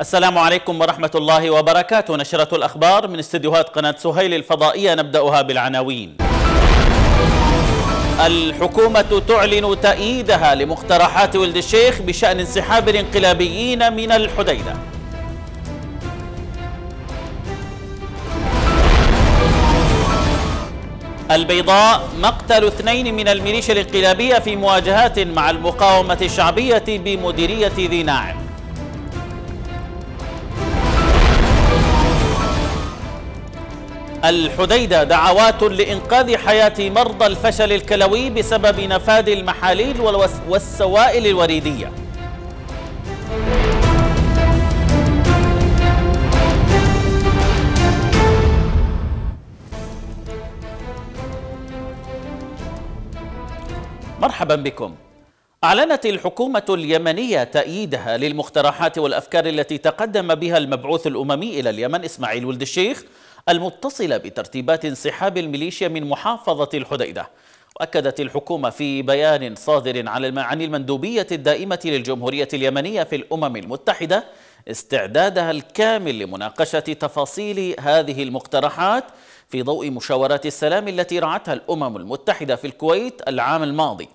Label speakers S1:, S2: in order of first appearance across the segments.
S1: السلام عليكم ورحمة الله وبركاته نشرة الأخبار من استديوهات قناة سهيل الفضائية نبدأها بالعناوين الحكومة تعلن تأييدها لمقترحات ولد الشيخ بشأن انسحاب الانقلابيين من الحديدة البيضاء مقتل اثنين من الميليشيا الانقلابية في مواجهات مع المقاومة الشعبية بمديرية ذي ناعم الحديدة دعوات لإنقاذ حياة مرضى الفشل الكلوي بسبب نفاذ المحاليل والسوائل الوريدية مرحبا بكم أعلنت الحكومة اليمنية تأييدها للمقترحات والأفكار التي تقدم بها المبعوث الأممي إلى اليمن إسماعيل ولد الشيخ المتصلة بترتيبات انسحاب الميليشيا من محافظة الحديدة وأكدت الحكومة في بيان صادر عن المندوبية الدائمة للجمهورية اليمنية في الأمم المتحدة استعدادها الكامل لمناقشة تفاصيل هذه المقترحات في ضوء مشاورات السلام التي رعتها الأمم المتحدة في الكويت العام الماضي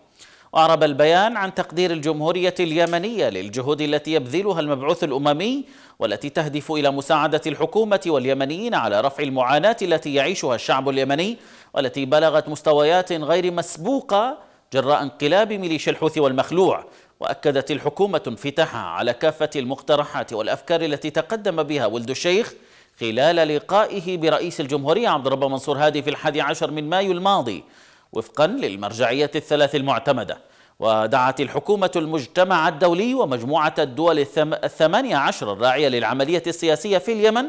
S1: أعرب البيان عن تقدير الجمهورية اليمنية للجهود التي يبذلها المبعوث الأممي والتي تهدف إلى مساعدة الحكومة واليمنيين على رفع المعاناة التي يعيشها الشعب اليمني والتي بلغت مستويات غير مسبوقة جراء انقلاب ميليشيا الحوثي والمخلوع وأكدت الحكومة انفتاحها على كافة المقترحات والأفكار التي تقدم بها ولد الشيخ خلال لقائه برئيس الجمهورية عبد الرب منصور هادي في الحادي عشر من مايو الماضي وفقا للمرجعية الثلاث المعتمدة ودعت الحكومة المجتمع الدولي ومجموعة الدول الثمانية عشر الراعية للعملية السياسية في اليمن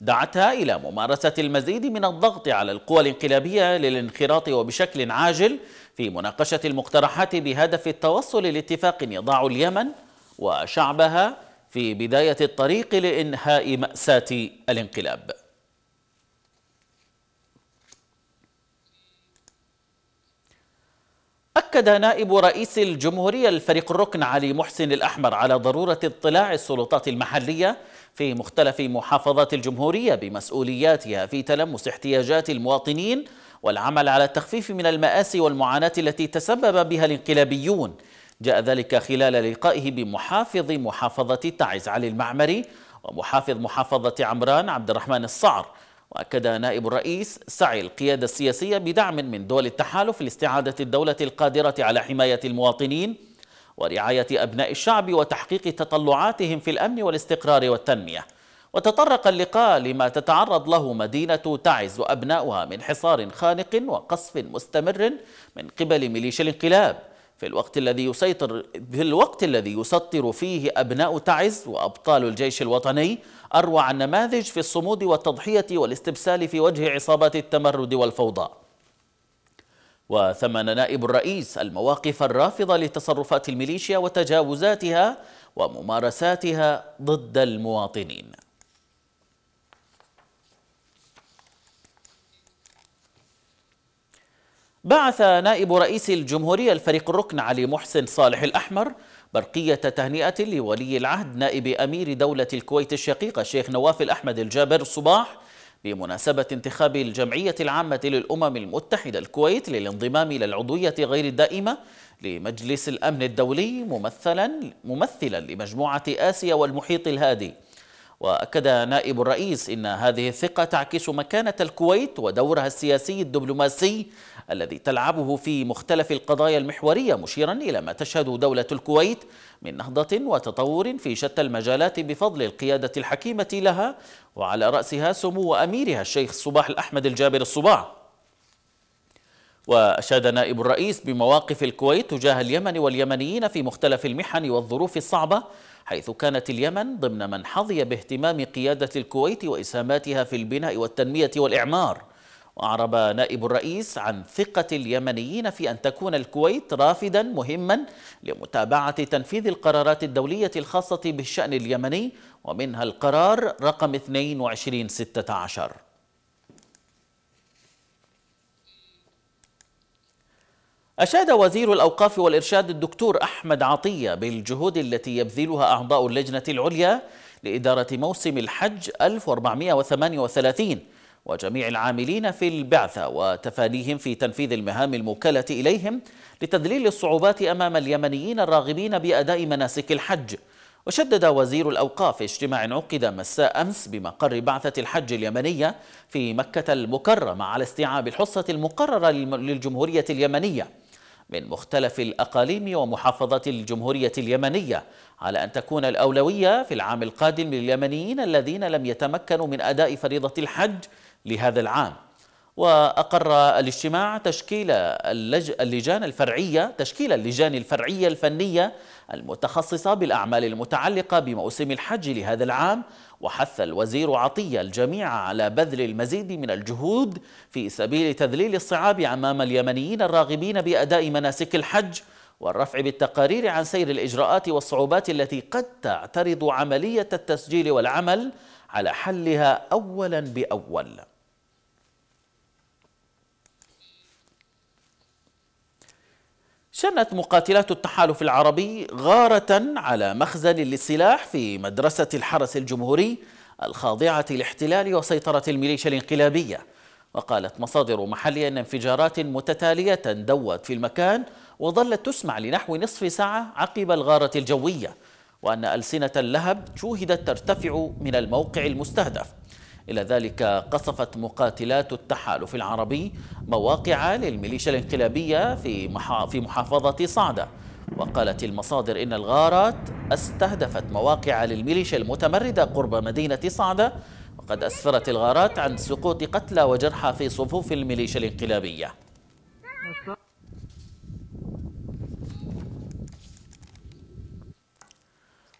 S1: دعتها إلى ممارسة المزيد من الضغط على القوى الانقلابية للانخراط وبشكل عاجل في مناقشة المقترحات بهدف التوصل لاتفاق يضع اليمن وشعبها في بداية الطريق لإنهاء مأساة الانقلاب أكد نائب رئيس الجمهورية الفريق الركن علي محسن الأحمر على ضرورة اطلاع السلطات المحلية في مختلف محافظات الجمهورية بمسؤولياتها في تلمس احتياجات المواطنين والعمل على التخفيف من المآسي والمعاناة التي تسبب بها الانقلابيون جاء ذلك خلال لقائه بمحافظ محافظة تعز علي المعمري ومحافظ محافظة عمران عبد الرحمن الصعر وأكد نائب الرئيس سعي القيادة السياسية بدعم من دول التحالف لاستعادة الدولة القادرة على حماية المواطنين ورعاية أبناء الشعب وتحقيق تطلعاتهم في الأمن والاستقرار والتنمية وتطرق اللقاء لما تتعرض له مدينة تعز وأبناؤها من حصار خانق وقصف مستمر من قبل ميليشيا الانقلاب في الوقت الذي يسيطر في الوقت الذي يسطر فيه أبناء تعز وأبطال الجيش الوطني أروع النماذج في الصمود والتضحية والاستبسال في وجه عصابات التمرد والفوضى وثمن نائب الرئيس المواقف الرافضة لتصرفات الميليشيا وتجاوزاتها وممارساتها ضد المواطنين بعث نائب رئيس الجمهورية الفريق الركن علي محسن صالح الأحمر برقية تهنئة لولي العهد نائب أمير دولة الكويت الشقيقة الشيخ نواف الأحمد الجابر صباح بمناسبة انتخاب الجمعية العامة للأمم المتحدة الكويت للانضمام إلى العضوية غير الدائمة لمجلس الأمن الدولي ممثلا ممثلا لمجموعة آسيا والمحيط الهادي وأكد نائب الرئيس إن هذه الثقة تعكس مكانة الكويت ودورها السياسي الدبلوماسي الذي تلعبه في مختلف القضايا المحورية مشيرا إلى ما تشهد دولة الكويت من نهضة وتطور في شتى المجالات بفضل القيادة الحكيمة لها وعلى رأسها سمو أميرها الشيخ صباح الأحمد الجابر الصباح وأشاد نائب الرئيس بمواقف الكويت تجاه اليمن واليمنيين في مختلف المحن والظروف الصعبة حيث كانت اليمن ضمن من حظي باهتمام قيادة الكويت وإسهاماتها في البناء والتنمية والإعمار وأعرب نائب الرئيس عن ثقة اليمنيين في أن تكون الكويت رافدا مهما لمتابعة تنفيذ القرارات الدولية الخاصة بالشأن اليمني ومنها القرار رقم 2216 أشاد وزير الأوقاف والإرشاد الدكتور أحمد عطية بالجهود التي يبذلها أعضاء اللجنة العليا لإدارة موسم الحج 1438 وجميع العاملين في البعثة وتفانيهم في تنفيذ المهام الموكلة إليهم لتذليل الصعوبات أمام اليمنيين الراغبين بأداء مناسك الحج وشدد وزير الأوقاف في اجتماع عقد مساء أمس بمقر بعثة الحج اليمنية في مكة المكرمة على استيعاب الحصة المقررة للجمهورية اليمنية من مختلف الأقاليم ومحافظة الجمهورية اليمنية على أن تكون الأولوية في العام القادم لليمنيين الذين لم يتمكنوا من أداء فريضة الحج لهذا العام وأقر الاجتماع تشكيل اللج... اللجان الفرعية تشكيل اللجان الفرعية الفنية المتخصصة بالأعمال المتعلقة بموسم الحج لهذا العام وحث الوزير عطية الجميع على بذل المزيد من الجهود في سبيل تذليل الصعاب أمام اليمنيين الراغبين بأداء مناسك الحج والرفع بالتقارير عن سير الإجراءات والصعوبات التي قد تعترض عملية التسجيل والعمل على حلها أولا بأول شنت مقاتلات التحالف العربي غارة على مخزن للسلاح في مدرسة الحرس الجمهوري الخاضعة لاحتلال وسيطرة الميليشيا الانقلابية وقالت مصادر محلية أن انفجارات متتالية دوت في المكان وظلت تسمع لنحو نصف ساعة عقب الغارة الجوية وأن ألسنة اللهب شوهدت ترتفع من الموقع المستهدف إلى ذلك قصفت مقاتلات التحالف العربي مواقع للميليشيا الانقلابية في, في محافظة صعدة وقالت المصادر إن الغارات استهدفت مواقع للميليشيا المتمردة قرب مدينة صعدة وقد أسفرت الغارات عن سقوط قتلى وجرحى في صفوف الميليشيا الانقلابية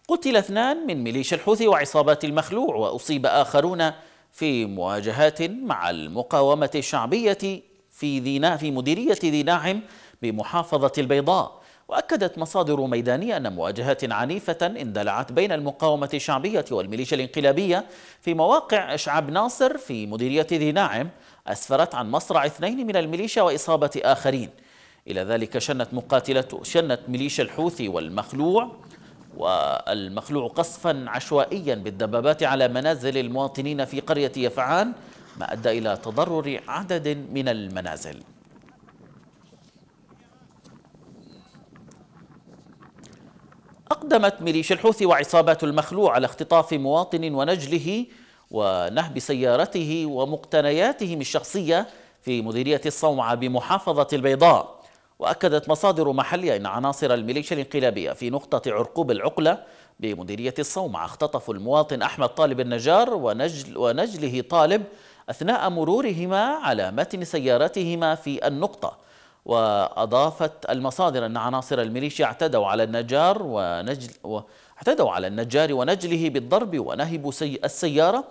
S1: قتل اثنان من ميليشيا الحوثي وعصابات المخلوع وأصيب آخرون في مواجهات مع المقاومة الشعبية في ذي في مديرية ذي ناعم بمحافظة البيضاء وأكدت مصادر ميدانية أن مواجهات عنيفة اندلعت بين المقاومة الشعبية والميليشيا الانقلابية في مواقع شعب ناصر في مديرية ذي ناعم أسفرت عن مصرع اثنين من الميليشيا وإصابة آخرين إلى ذلك شنت مقاتلة شنت ميليشيا الحوثي والمخلوع والمخلوع قصفا عشوائيا بالدبابات على منازل المواطنين في قرية يفعان ما أدى إلى تضرر عدد من المنازل أقدمت ميليشيا الحوثي وعصابات المخلوع على اختطاف مواطن ونجله ونهب سيارته ومقتنياتهم الشخصية في مديرية الصومعة بمحافظة البيضاء وأكدت مصادر محلية أن عناصر الميليشيا الانقلابية في نقطة عرقوب العقلة بمديرية الصومعة اختطفوا المواطن أحمد طالب النجار ونجل ونجله طالب أثناء مرورهما على متن سيارتهما في النقطة وأضافت المصادر أن عناصر الميليشيا اعتدوا على النجار ونجل و... اعتدوا على النجار ونجله بالضرب ونهبوا السيارة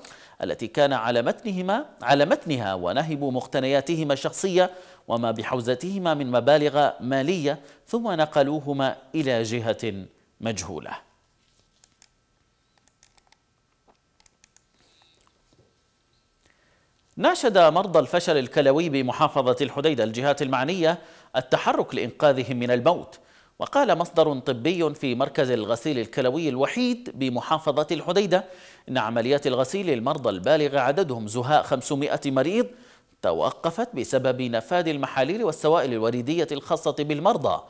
S1: التي كان على متنهما على متنها ونهب مقتنياتهما الشخصية وما بحوزتهما من مبالغ مالية ثم نقلوهما إلى جهة مجهولة ناشد مرضى الفشل الكلوي بمحافظة الحديدة الجهات المعنية التحرك لإنقاذهم من الموت وقال مصدر طبي في مركز الغسيل الكلوي الوحيد بمحافظة الحديدة إن عمليات الغسيل للمرضى البالغ عددهم زهاء 500 مريض توقفت بسبب نفاذ المحاليل والسوائل الوريدية الخاصة بالمرضى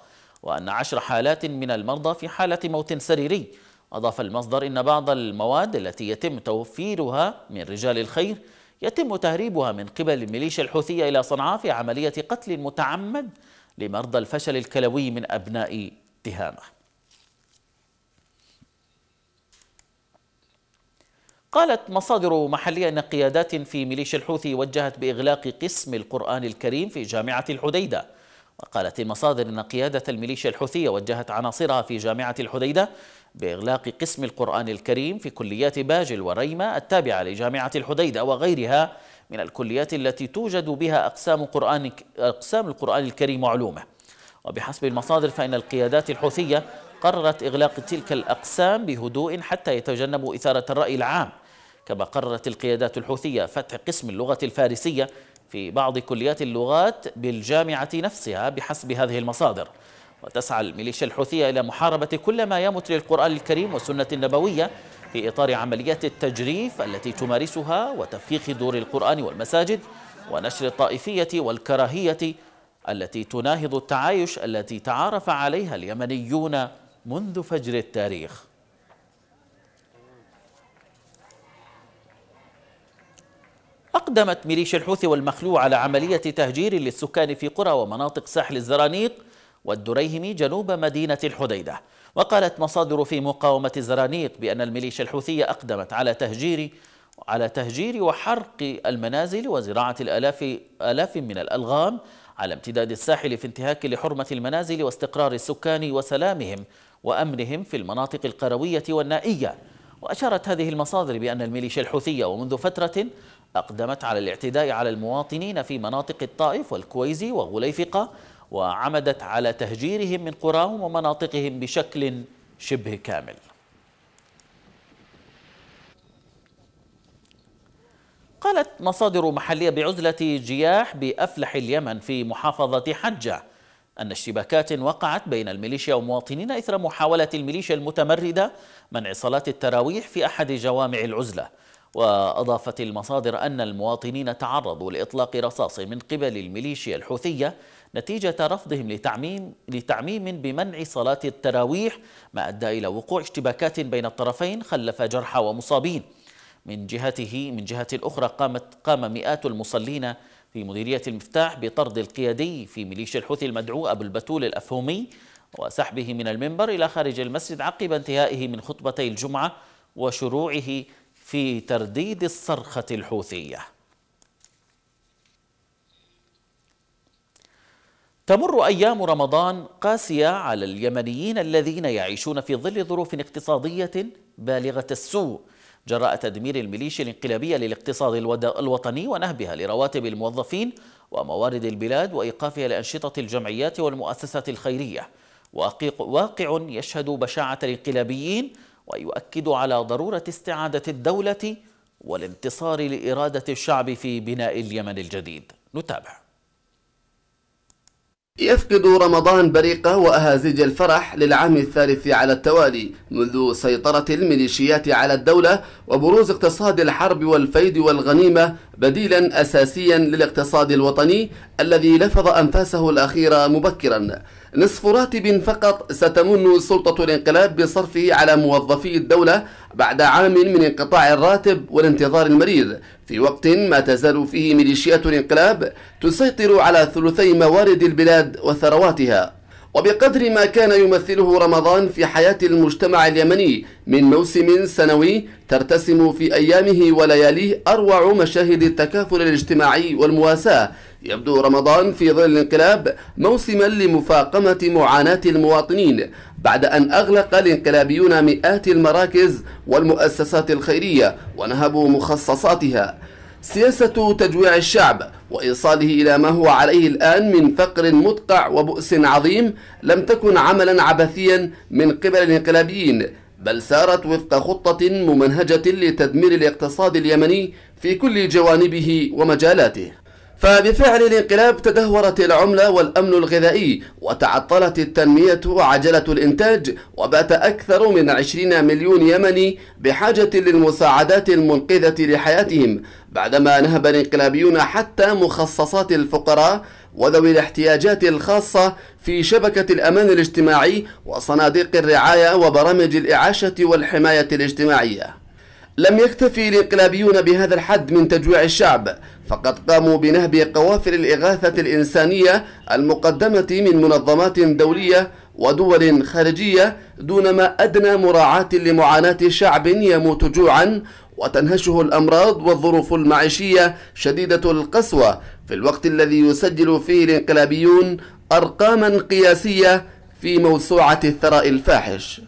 S1: وأن عشر حالات من المرضى في حالة موت سريري أضاف المصدر إن بعض المواد التي يتم توفيرها من رجال الخير يتم تهريبها من قبل الميليشيا الحوثية إلى صنعاء في عملية قتل متعمد لمرضى الفشل الكلوي من أبناء تهامه قالت مصادر محلية أن قيادات في ميليشيا الحوثي وجهت بإغلاق قسم القرآن الكريم في جامعة الحديدة وقالت المصادر أن قيادة الميليشيا الحوثية وجهت عناصرها في جامعة الحديدة بإغلاق قسم القرآن الكريم في كليات باجل وريمة التابعة لجامعة الحديدة وغيرها من الكليات التي توجد بها أقسام, قرآن أقسام القرآن الكريم وعلومه وبحسب المصادر فإن القيادات الحوثية قررت إغلاق تلك الأقسام بهدوء حتى يتجنبوا إثارة الرأي العام كما قررت القيادات الحوثية فتح قسم اللغة الفارسية في بعض كليات اللغات بالجامعة نفسها بحسب هذه المصادر وتسعى الميليشيا الحوثية إلى محاربة كل ما يمت للقرآن الكريم والسنة النبوية في إطار عمليات التجريف التي تمارسها وتفخيخ دور القرآن والمساجد ونشر الطائفية والكراهية التي تناهض التعايش التي تعارف عليها اليمنيون منذ فجر التاريخ أقدمت ميليشيا الحوثي والمخلوع على عملية تهجير للسكان في قرى ومناطق ساحل الزرانيق والدريهمي جنوب مدينة الحديدة وقالت مصادر في مقاومة الزرانيق بأن الميليشيا الحوثية أقدمت على تهجير على تهجير وحرق المنازل وزراعة الآلاف آلاف من الألغام على امتداد الساحل في انتهاك لحرمة المنازل واستقرار السكان وسلامهم وأمنهم في المناطق القروية والنائية وأشارت هذه المصادر بأن الميليشيا الحوثية ومنذ فترة أقدمت على الاعتداء على المواطنين في مناطق الطائف والكويزي وغليفقة وعمدت على تهجيرهم من قراهم ومناطقهم بشكل شبه كامل قالت مصادر محلية بعزلة جياح بأفلح اليمن في محافظة حجة أن اشتباكات وقعت بين الميليشيا ومواطنين إثر محاولة الميليشيا المتمردة منع صلاة التراويح في أحد جوامع العزلة وأضافت المصادر أن المواطنين تعرضوا لإطلاق رصاص من قبل الميليشيا الحوثية نتيجة رفضهم لتعميم, لتعميم بمنع صلاة التراويح ما أدى إلى وقوع اشتباكات بين الطرفين خلف جرحى ومصابين من جهته من جهة أخرى قامت قام مئات المصلين في مديرية المفتاح بطرد القيادي في ميليشيا الحوثي المدعو أبو البتول الأفهمي وسحبه من المنبر إلى خارج المسجد عقب انتهائه من خطبتي الجمعة وشروعه في ترديد الصرخة الحوثية تمر أيام رمضان قاسية على اليمنيين الذين يعيشون في ظل ظروف اقتصادية بالغة السوء جراء تدمير الميليشيا الانقلابية للاقتصاد الوطني ونهبها لرواتب الموظفين وموارد البلاد وإيقافها لأنشطة الجمعيات والمؤسسات الخيرية واقع يشهد بشاعة الانقلابيين ويؤكد على ضرورة استعادة الدولة والانتصار لإرادة الشعب في بناء اليمن الجديد
S2: نتابع يفقد رمضان بريقه وأهازيج الفرح للعام الثالث على التوالي منذ سيطرة الميليشيات على الدولة وبروز اقتصاد الحرب والفيد والغنيمة بديلا أساسيا للاقتصاد الوطني الذي لفظ أنفاسه الأخيرة مبكرا نصف راتب فقط ستمن سلطة الانقلاب بصرفه على موظفي الدولة بعد عام من انقطاع الراتب والانتظار المرير في وقت ما تزال فيه ميليشيات الانقلاب تسيطر على ثلثي موارد البلاد وثرواتها وبقدر ما كان يمثله رمضان في حياة المجتمع اليمني من موسم سنوي ترتسم في أيامه ولياليه أروع مشاهد التكافل الاجتماعي والمواساة يبدو رمضان في ظل الانقلاب موسما لمفاقمة معاناة المواطنين بعد أن أغلق الانقلابيون مئات المراكز والمؤسسات الخيرية ونهبوا مخصصاتها سياسة تجويع الشعب وإيصاله إلى ما هو عليه الآن من فقر مدقع وبؤس عظيم لم تكن عملا عبثيا من قبل الانقلابيين بل سارت وفق خطة ممنهجة لتدمير الاقتصاد اليمني في كل جوانبه ومجالاته فبفعل الانقلاب تدهورت العملة والأمن الغذائي وتعطلت التنمية وعجلة الإنتاج وبات أكثر من 20 مليون يمني بحاجة للمساعدات المنقذة لحياتهم بعدما نهب الانقلابيون حتى مخصصات الفقراء وذوي الاحتياجات الخاصة في شبكة الأمان الاجتماعي وصناديق الرعاية وبرامج الإعاشة والحماية الاجتماعية لم يكتفي الإنقلابيون بهذا الحد من تجويع الشعب فقد قاموا بنهب قوافل الإغاثة الإنسانية المقدمة من منظمات دولية ودول خارجية دون ما أدنى مراعاة لمعاناة شعب يموت جوعا وتنهشه الأمراض والظروف المعيشية شديدة القسوة في الوقت الذي يسجل فيه الانقلابيون أرقاما قياسية في موسوعة الثراء الفاحش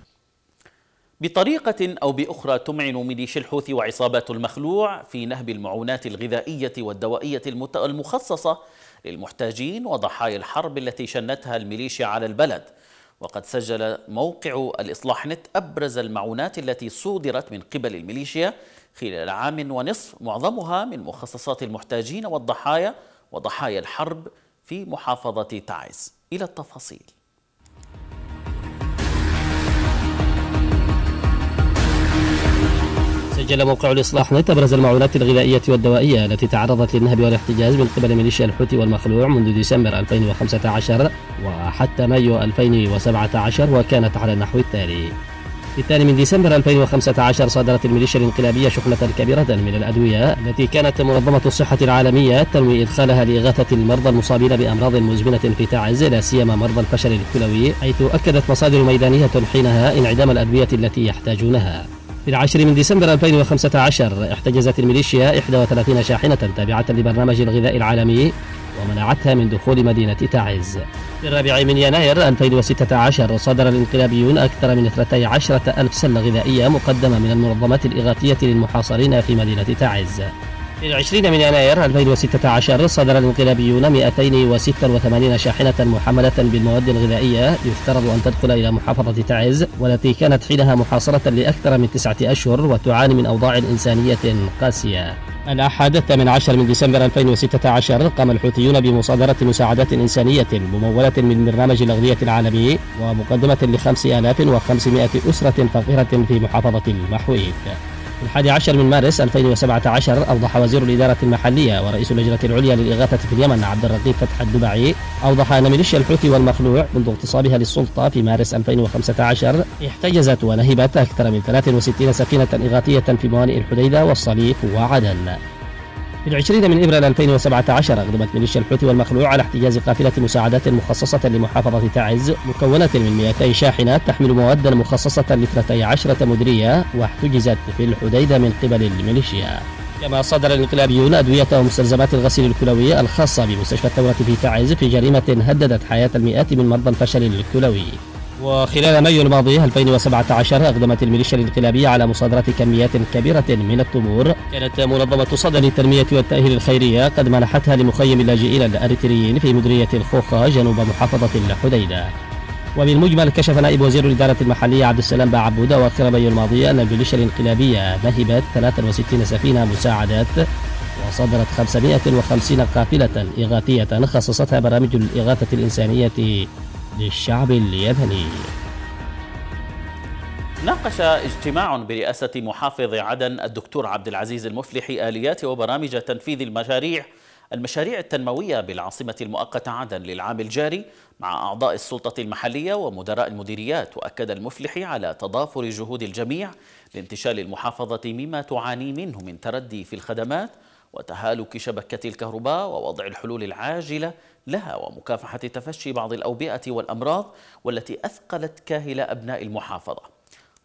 S1: بطريقة أو بأخرى تمعن ميليشيا الحوثي وعصابات المخلوع في نهب المعونات الغذائية والدوائية المخصصة للمحتاجين وضحايا الحرب التي شنتها الميليشيا على البلد وقد سجل موقع الإصلاح نت أبرز المعونات التي صودرت من قبل الميليشيا خلال عام ونصف معظمها من مخصصات المحتاجين والضحايا وضحايا الحرب في محافظة تعز إلى التفاصيل سجل موقع الإصلاح
S3: نت أبرز المعونات الغذائية والدوائية التي تعرضت للنهب والاحتجاز من قبل ميليشيا الحوثي والمخلوع منذ ديسمبر 2015 وحتى مايو 2017 وكانت على النحو التالي في الثاني من ديسمبر 2015 صادرت الميليشيا الانقلابية شحنة كبيرة من الأدوية التي كانت منظمة الصحة العالمية تنوي إدخالها لإغاثة المرضى المصابين بأمراض مزمنة في تعز لا سيما مرضى الفشل الكلوي حيث أكدت مصادر ميدانية حينها انعدام الأدوية التي يحتاجونها في العاشر من ديسمبر 2015 احتجزت الميليشيا 31 شاحنة تابعة لبرنامج الغذاء العالمي ومنعتها من دخول مدينة تعز في الرابع من يناير 2016 صدر الانقلابيون أكثر من 13 ألف سلة غذائية مقدمة من المنظمات الإغاثية للمحاصرين في مدينة تعز في العشرين من يناير 2016 صدر الانقلابيون 286 شاحنة محملة بالمواد الغذائية يفترض أن تدخل إلى محافظة تعز والتي كانت حينها محاصرة لأكثر من تسعة أشهر وتعاني من أوضاع إنسانية قاسية الأحد الثامن عشر من ديسمبر 2016 قام الحوثيون بمصادرة مساعدات إنسانية ممولة من برنامج الأغذية العالمي ومقدمة لخمس آلاف وخمسمائة أسرة فقيرة في محافظة المحويت في الحادي عشر من مارس 2017 أوضح وزير الإدارة المحلية ورئيس اللجنة العليا للإغاثة في اليمن عبد الرقيب فتح الدبعي أوضح أن ميليشيا الحوثي والمخلوع منذ اغتصابها للسلطة في مارس 2015 احتجزت ونهبت أكثر من 63 سفينة إغاثية في موانئ الحديدة والصليف وعدن في العشرين من إبريل 2017 أغضبت ميليشيا الحوثي والمخلوع على احتجاز قافلة مساعدات مخصصة لمحافظة تعز مكونة من 200 شاحنة تحمل مواد مخصصة لاثنتي عشرة مدريه واحتجزت في الحديدة من قبل الميليشيا كما صدر الانقلابيون أدوية ومستلزمات الغسيل الكلوي الخاصة بمستشفى الثورة في تعز في جريمة هددت حياة المئات من مرضى الفشل الكلوي وخلال مايو الماضي 2017 أقدمت الميليشيا الانقلابية على مصادرة كميات كبيرة من التمور كانت منظمة صدى للتنمية والتأهيل الخيرية قد منحتها لمخيم اللاجئين الأريتريين في مديرية الخوخة جنوب محافظة الحديدة وبالمجمل كشف نائب وزير الإدارة المحلية عبد السلام باعبود أواخر مايو الماضي أن الميليشيا الانقلابية نهبت 63 سفينة مساعدات وصدرت 550 قافلة إغاثية خصصتها برامج الإغاثة الإنسانية للشعب اليمني
S1: ناقش اجتماع برئاسة محافظ عدن الدكتور عبد العزيز المفلح آليات وبرامج تنفيذ المشاريع المشاريع التنموية بالعاصمة المؤقتة عدن للعام الجاري مع أعضاء السلطة المحلية ومدراء المديريات وأكد المفلح على تضافر جهود الجميع لانتشال المحافظة مما تعاني منه من تردي في الخدمات وتهالك شبكة الكهرباء ووضع الحلول العاجلة لها ومكافحة تفشي بعض الأوبئة والأمراض والتي أثقلت كاهل أبناء المحافظة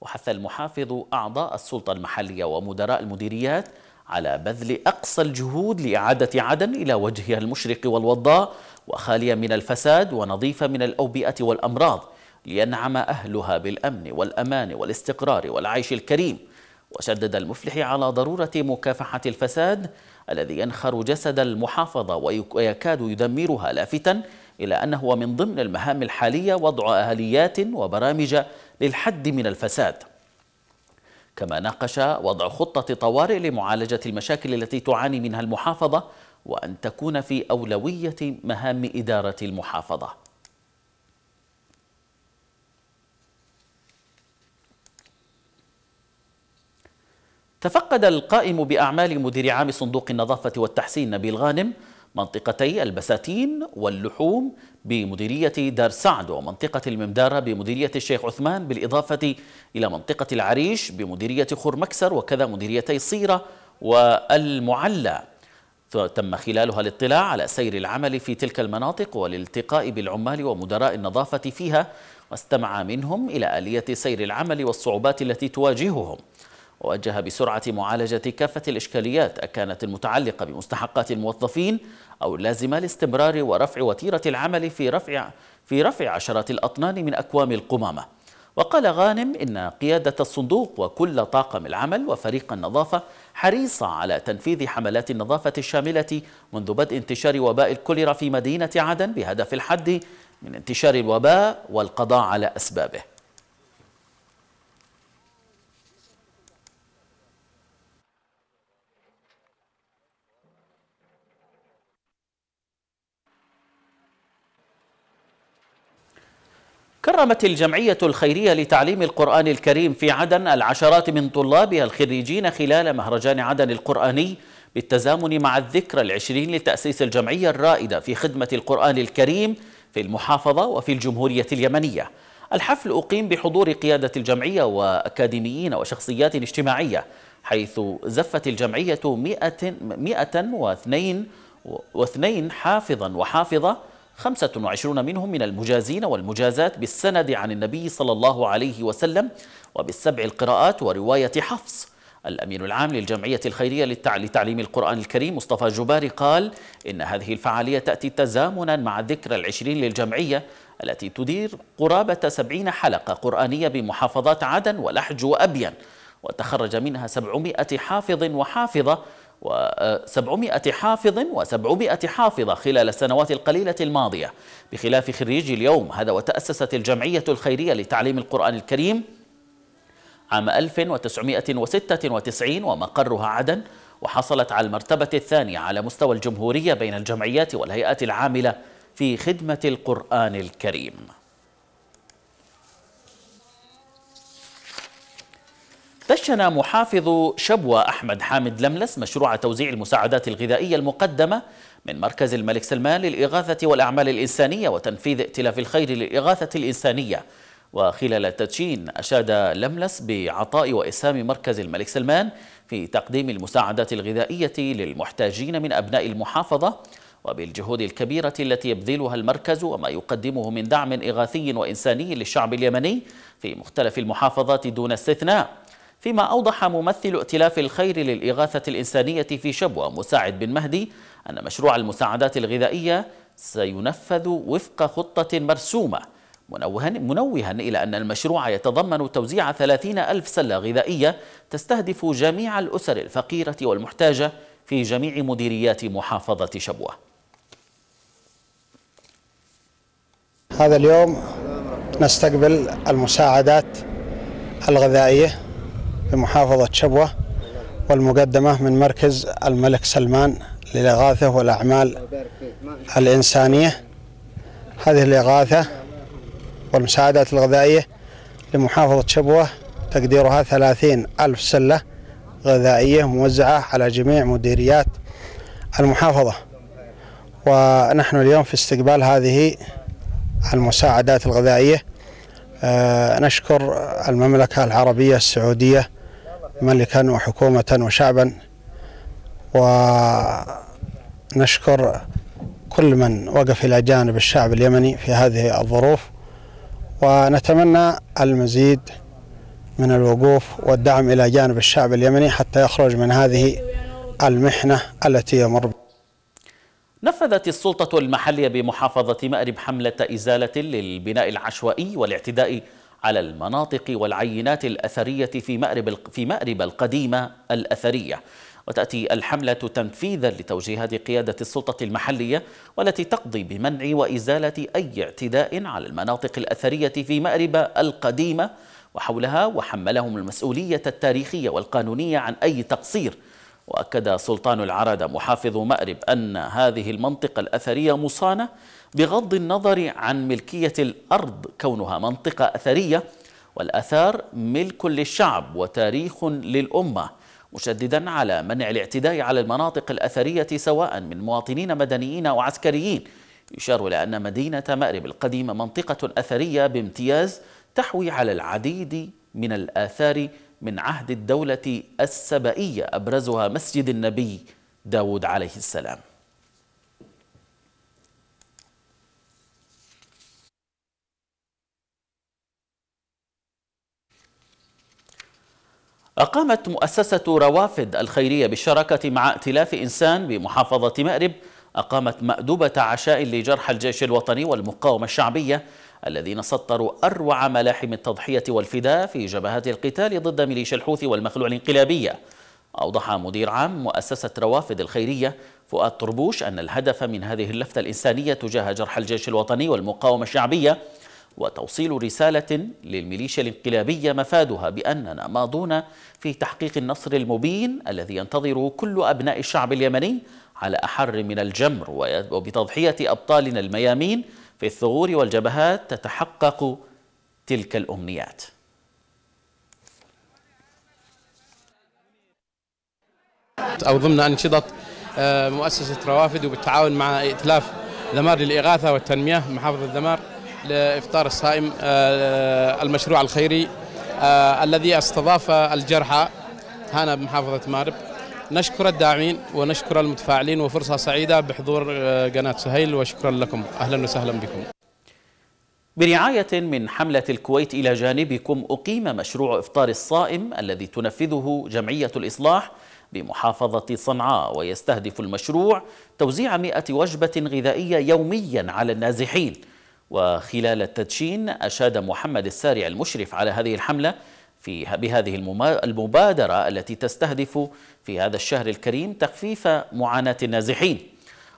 S1: وحث المحافظ أعضاء السلطة المحلية ومدراء المديريات على بذل أقصى الجهود لإعادة عدن إلى وجهها المشرق والوضاء وخالية من الفساد ونظيفة من الأوبئة والأمراض لينعم أهلها بالأمن والأمان والاستقرار والعيش الكريم وشدد المفلح على ضرورة مكافحة الفساد الذي ينخر جسد المحافظة ويكاد يدمرها لافتا إلى أنه من ضمن المهام الحالية وضع آليات وبرامج للحد من الفساد كما ناقش وضع خطة طوارئ لمعالجة المشاكل التي تعاني منها المحافظة وأن تكون في أولوية مهام إدارة المحافظة تفقد القائم بأعمال مدير عام صندوق النظافة والتحسين نبيل غانم منطقتي البساتين واللحوم بمديرية دار سعد ومنطقة الممدارة بمديرية الشيخ عثمان بالإضافة إلى منطقة العريش بمديرية خور مكسر وكذا مديريتي صيرة والمعلى تم خلالها الاطلاع على سير العمل في تلك المناطق والالتقاء بالعمال ومدراء النظافة فيها واستمع منهم إلى آلية سير العمل والصعوبات التي تواجههم ووجه بسرعة معالجة كافة الإشكاليات كانت المتعلقة بمستحقات الموظفين أو اللازمة لاستمرار ورفع وتيرة العمل في رفع في رفع عشرات الأطنان من أكوام القمامة وقال غانم إن قيادة الصندوق وكل طاقم العمل وفريق النظافة حريصة على تنفيذ حملات النظافة الشاملة منذ بدء انتشار وباء الكوليرا في مدينة عدن بهدف الحد من انتشار الوباء والقضاء على أسبابه كرمت الجمعية الخيرية لتعليم القرآن الكريم في عدن العشرات من طلابها الخريجين خلال مهرجان عدن القرآني بالتزامن مع الذكرى العشرين لتأسيس الجمعية الرائدة في خدمة القرآن الكريم في المحافظة وفي الجمهورية اليمنية الحفل أقيم بحضور قيادة الجمعية وأكاديميين وشخصيات اجتماعية حيث زفت الجمعية 100 102 حافظا وحافظة 25 منهم من المجازين والمجازات بالسند عن النبي صلى الله عليه وسلم وبالسبع القراءات ورواية حفص الأمين العام للجمعية الخيرية لتعليم القرآن الكريم مصطفى جباري قال إن هذه الفعالية تأتي تزامنا مع ذكرى العشرين للجمعية التي تدير قرابة سبعين حلقة قرآنية بمحافظات عدن ولحج وأبين وتخرج منها سبعمائة حافظ وحافظة و700 حافظ و700 حافظة خلال السنوات القليلة الماضية بخلاف خريج اليوم هذا وتأسست الجمعية الخيرية لتعليم القرآن الكريم عام 1996 ومقرها عدن وحصلت على المرتبة الثانية على مستوى الجمهورية بين الجمعيات والهيئات العاملة في خدمة القرآن الكريم دشن محافظ شبوة أحمد حامد لملس مشروع توزيع المساعدات الغذائية المقدمة من مركز الملك سلمان للإغاثة والأعمال الإنسانية وتنفيذ ائتلاف الخير للإغاثة الإنسانية وخلال التدشين أشاد لملس بعطاء وإسهام مركز الملك سلمان في تقديم المساعدات الغذائية للمحتاجين من أبناء المحافظة وبالجهود الكبيرة التي يبذلها المركز وما يقدمه من دعم إغاثي وإنساني للشعب اليمني في مختلف المحافظات دون استثناء فيما أوضح ممثل ائتلاف الخير للإغاثة الإنسانية في شبوة مساعد بن مهدي أن مشروع المساعدات الغذائية سينفذ وفق خطة مرسومة منوها, منوها إلى أن المشروع يتضمن توزيع 30 ألف سلة غذائية تستهدف جميع الأسر الفقيرة والمحتاجة في جميع مديريات محافظة شبوة
S4: هذا اليوم نستقبل المساعدات الغذائية بمحافظة شبوة والمقدمة من مركز الملك سلمان للإغاثة والأعمال الإنسانية هذه الإغاثة والمساعدات الغذائية لمحافظة شبوة تقديرها ثلاثين ألف سلة غذائية موزعة على جميع مديريات المحافظة ونحن اليوم في استقبال هذه المساعدات الغذائية آه، نشكر المملكة العربية السعودية ملكا وحكومة وشعبا ونشكر كل من وقف إلى جانب الشعب اليمني في هذه الظروف ونتمنى المزيد من الوقوف والدعم إلى جانب الشعب اليمني حتى يخرج من هذه المحنة التي يمر بها
S1: نفذت السلطة المحلية بمحافظة مأرب حملة إزالة للبناء العشوائي والاعتداء على المناطق والعينات الأثرية في مأرب, في مأرب القديمة الأثرية وتأتي الحملة تنفيذا لتوجيهات قيادة السلطة المحلية والتي تقضي بمنع وإزالة أي اعتداء على المناطق الأثرية في مأرب القديمة وحولها وحملهم المسؤولية التاريخية والقانونية عن أي تقصير وأكد سلطان العرد محافظ مأرب أن هذه المنطقة الأثرية مصانة بغض النظر عن ملكية الأرض كونها منطقة أثرية والأثار ملك للشعب وتاريخ للأمة مشددا على منع الاعتداء على المناطق الأثرية سواء من مواطنين مدنيين أو عسكريين يشار إلى أن مدينة مأرب القديمة منطقة أثرية بامتياز تحوي على العديد من الآثار من عهد الدولة السبئية أبرزها مسجد النبي داود عليه السلام أقامت مؤسسة روافد الخيرية بالشراكة مع ائتلاف إنسان بمحافظة مأرب أقامت مأدبة عشاء لجرح الجيش الوطني والمقاومة الشعبية الذين سطروا أروع ملاحم التضحية والفداء في جبهات القتال ضد ميليشيا الحوثي والمخلوع الانقلابية أوضح مدير عام مؤسسة روافد الخيرية فؤاد طربوش أن الهدف من هذه اللفتة الإنسانية تجاه جرح الجيش الوطني والمقاومة الشعبية وتوصيل رسالة للميليشيا الانقلابية مفادها بأننا ماضون في تحقيق النصر المبين الذي ينتظره كل أبناء الشعب اليمني على أحر من الجمر وبتضحية أبطالنا الميامين في الثغور والجبهات تتحقق تلك الأمنيات أو ضمن أنشطة آه، مؤسسة
S2: روافد وبالتعاون مع ائتلاف دمار للإغاثة والتنمية محافظة دمار لإفطار الصائم آه، آه، المشروع الخيري الذي استضاف الجرحى هنا بمحافظة مارب نشكر الداعمين ونشكر المتفاعلين وفرصة سعيدة بحضور آه، قناة سهيل وشكرا لكم أهلا وسهلا بكم
S1: برعاية من حملة الكويت إلى جانبكم أقيم مشروع إفطار الصائم الذي تنفذه جمعية الإصلاح بمحافظة صنعاء ويستهدف المشروع توزيع 100 وجبة غذائية يوميا على النازحين وخلال التدشين أشاد محمد الساري المشرف على هذه الحملة في بهذه المبادرة التي تستهدف في هذا الشهر الكريم تخفيف معاناة النازحين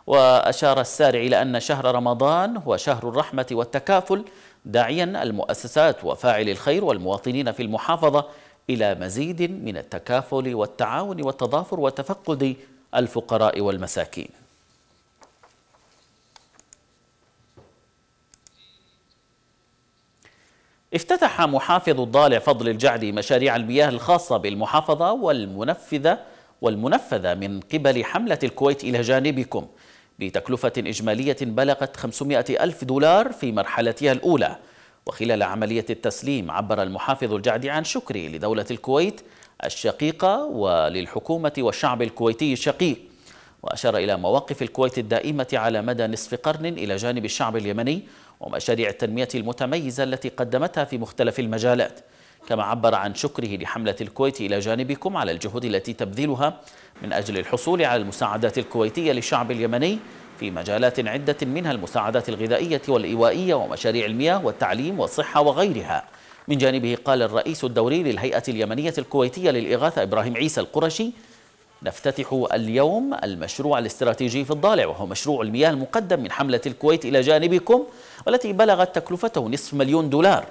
S1: وأشار السارع إلى أن شهر رمضان هو شهر الرحمة والتكافل داعيا المؤسسات وفاعلي الخير والمواطنين في المحافظة إلى مزيد من التكافل والتعاون والتضافر وتفقد الفقراء والمساكين افتتح محافظ الضالع فضل الجعدي مشاريع المياه الخاصة بالمحافظة والمنفذة والمنفذة من قبل حملة الكويت إلى جانبكم بتكلفة إجمالية بلغت 500 ألف دولار في مرحلتها الأولى وخلال عملية التسليم عبر المحافظ الجعدي عن شكره لدولة الكويت الشقيقة وللحكومة والشعب الكويتي الشقيق وأشار إلى مواقف الكويت الدائمة على مدى نصف قرن إلى جانب الشعب اليمني ومشاريع التنمية المتميزة التي قدمتها في مختلف المجالات كما عبر عن شكره لحملة الكويت إلى جانبكم على الجهود التي تبذلها من أجل الحصول على المساعدات الكويتية للشعب اليمني في مجالات عدة منها المساعدات الغذائية والإيوائية ومشاريع المياه والتعليم والصحة وغيرها من جانبه قال الرئيس الدوري للهيئة اليمنية الكويتية للإغاثة إبراهيم عيسى القرشي نفتتح اليوم المشروع الاستراتيجي في الضالع وهو مشروع المياه المقدم من حملة الكويت إلى جانبكم والتي بلغت تكلفته نصف مليون دولار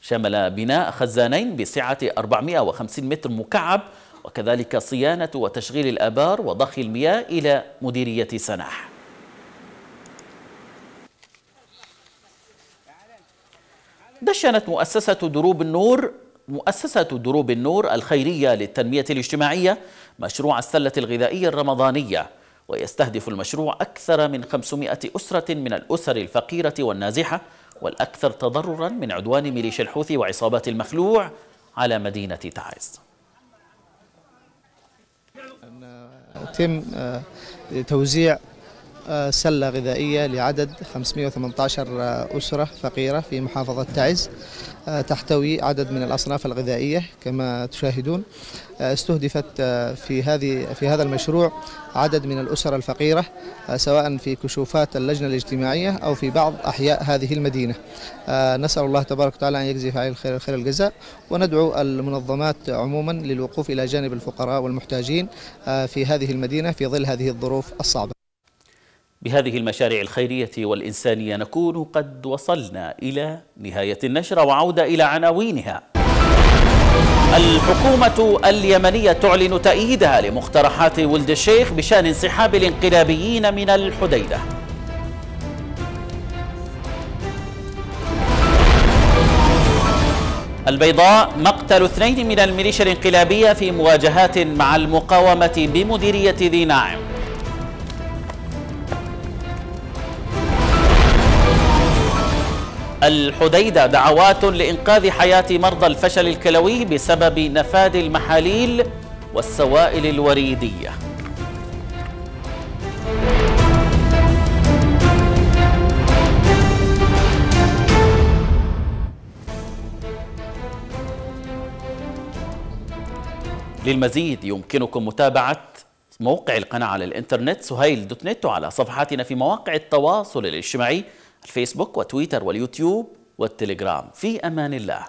S1: شمل بناء خزانين بسعة 450 متر مكعب وكذلك صيانة وتشغيل الآبار وضخ المياه إلى مديرية سناح دشنت مؤسسة دروب النور مؤسسة دروب النور الخيرية للتنمية الاجتماعية مشروع السلة الغذائية الرمضانية ويستهدف المشروع أكثر من 500 أسرة من الأسر الفقيرة والنازحة والأكثر تضررا من عدوان ميليشيا الحوثي وعصابات المخلوع على مدينة تعز
S2: تم آه، توزيع سلة غذائية لعدد 518 أسرة فقيرة في محافظة تعز آه، تحتوي عدد من الأصناف الغذائية كما تشاهدون آه، استهدفت آه، في هذه في هذا المشروع عدد من الأسر الفقيرة سواء في كشوفات اللجنة الاجتماعية أو في بعض أحياء هذه المدينة نسأل الله تبارك وتعالى أن يجزي فعل الخير خير الجزاء وندعو المنظمات عموما للوقوف إلى جانب الفقراء والمحتاجين في هذه المدينة في ظل هذه الظروف الصعبة
S1: بهذه المشاريع الخيرية والإنسانية نكون قد وصلنا إلى نهاية النشرة وعودة إلى عناوينها الحكومة اليمنية تعلن تأييدها لمقترحات ولد الشيخ بشأن انسحاب الانقلابيين من الحديدة البيضاء مقتل اثنين من الميليشيا الانقلابية في مواجهات مع المقاومة بمديرية ذي ناعم الحديدة دعوات لإنقاذ حياة مرضى الفشل الكلوي بسبب نفاد المحاليل والسوائل الوريدية للمزيد يمكنكم متابعة موقع القناة على الإنترنت سهيل دوت نت وعلى صفحاتنا في مواقع التواصل الاجتماعي الفيسبوك وتويتر واليوتيوب والتليجرام في أمان الله